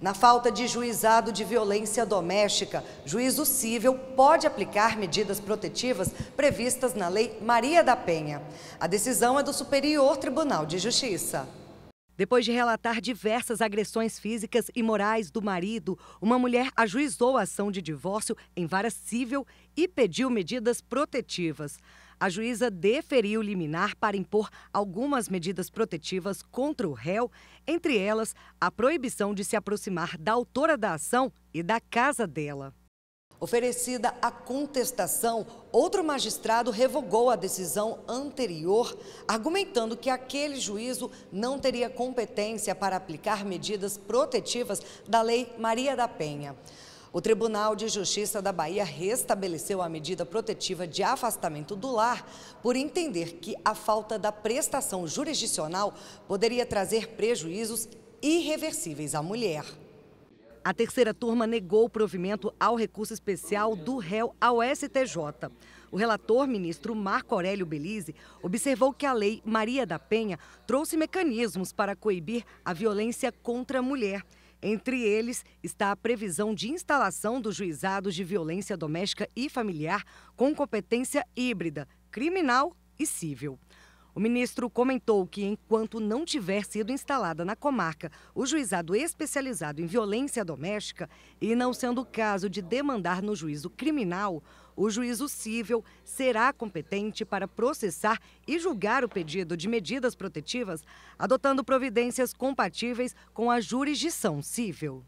Na falta de juizado de violência doméstica, juízo cível pode aplicar medidas protetivas previstas na Lei Maria da Penha. A decisão é do Superior Tribunal de Justiça. Depois de relatar diversas agressões físicas e morais do marido, uma mulher ajuizou a ação de divórcio em vara cível e pediu medidas protetivas a juíza deferiu liminar para impor algumas medidas protetivas contra o réu, entre elas a proibição de se aproximar da autora da ação e da casa dela. Oferecida a contestação, outro magistrado revogou a decisão anterior, argumentando que aquele juízo não teria competência para aplicar medidas protetivas da Lei Maria da Penha. O Tribunal de Justiça da Bahia restabeleceu a medida protetiva de afastamento do lar por entender que a falta da prestação jurisdicional poderia trazer prejuízos irreversíveis à mulher. A terceira turma negou o provimento ao recurso especial do réu ao STJ. O relator, ministro Marco Aurélio Belize, observou que a lei Maria da Penha trouxe mecanismos para coibir a violência contra a mulher entre eles está a previsão de instalação dos juizados de violência doméstica e familiar com competência híbrida, criminal e civil. O ministro comentou que, enquanto não tiver sido instalada na comarca o juizado especializado em violência doméstica e não sendo caso de demandar no juízo criminal, o juízo civil será competente para processar e julgar o pedido de medidas protetivas, adotando providências compatíveis com a jurisdição civil.